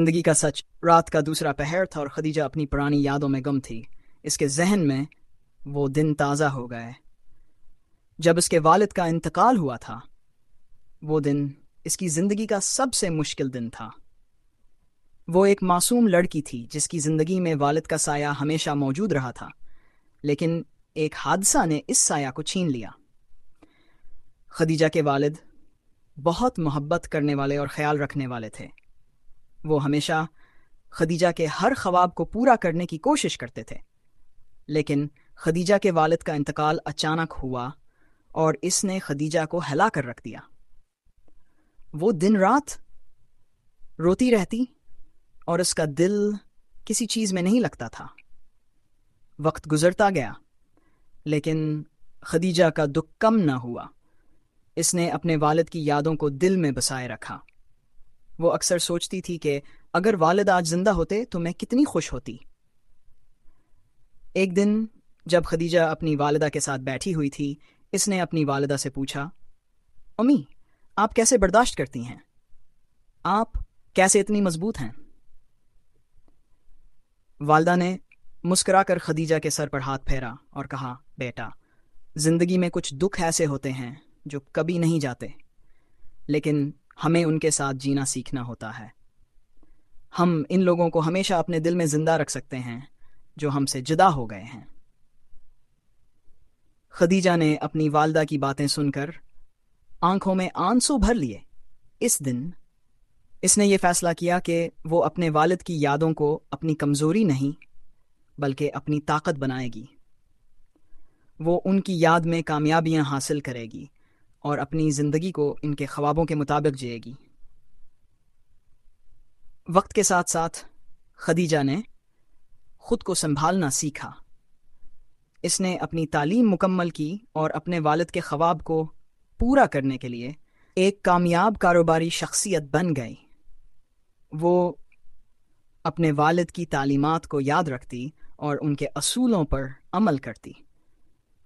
जिंदगी का सच रात का दूसरा पहर था और खदीजा अपनी पुरानी यादों में गम थी इसके जहन में वो दिन ताज़ा हो गए जब इसके वालिद का इंतकाल हुआ था वो दिन इसकी ज़िंदगी का सबसे मुश्किल दिन था वो एक मासूम लड़की थी जिसकी ज़िंदगी में वालिद का साया हमेशा मौजूद रहा था लेकिन एक हादसा ने इस साया को छीन लिया खदीजा के वालिद बहुत मोहब्बत करने वाले और ख्याल रखने वाले थे वो हमेशा खदीजा के हर ख्वाब को पूरा करने की कोशिश करते थे लेकिन खदीजा के वालिद का इंतकाल अचानक हुआ और इसने खदीजा को हिला कर रख दिया वो दिन रात रोती रहती और उसका दिल किसी चीज़ में नहीं लगता था वक्त गुजरता गया लेकिन खदीजा का दुख कम ना हुआ इसने अपने वालिद की यादों को दिल में बसाए रखा वो अक्सर सोचती थी कि अगर वालद आज जिंदा होते तो मैं कितनी खुश होती एक दिन जब खदीजा अपनी वालदा के साथ बैठी हुई थी इसने अपनी वालदा से पूछा अम्मी आप कैसे बर्दाश्त करती हैं आप कैसे इतनी मजबूत हैं वालदा ने मुस्करा कर खदीजा के सर पर हाथ फेरा और कहा बेटा जिंदगी में कुछ दुख ऐसे होते हैं जो कभी नहीं जाते लेकिन हमें उनके साथ जीना सीखना होता है हम इन लोगों को हमेशा अपने दिल में जिंदा रख सकते हैं जो हमसे जुदा हो गए हैं खदीजा ने अपनी वालदा की बातें सुनकर आंखों में आंसू भर लिए इस दिन इसने ये फैसला किया कि वो अपने वालिद की यादों को अपनी कमज़ोरी नहीं बल्कि अपनी ताकत बनाएगी वो उनकी याद में कामयाबियां हासिल करेगी और अपनी ज़िंदगी को इनके ख्वाबों के मुताबिक जिएगी वक्त के साथ साथ खदीजा ने खुद को संभालना सीखा इसने अपनी तालीम मुकम्मल की और अपने वालद के ख्वाब को पूरा करने के लिए एक कामयाब कारोबारी शख्सियत बन गई वो अपने वालद की तालीमात को याद रखती और उनके असूलों पर अमल करती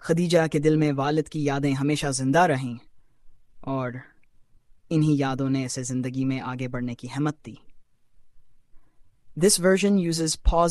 खदीजा के दिल में वालिद की यादें हमेशा ज़िंदा रहीं और इन्हीं यादों ने इसे जिंदगी में आगे बढ़ने की हिम्मत दी दिस वर्जन यूजेस पॉज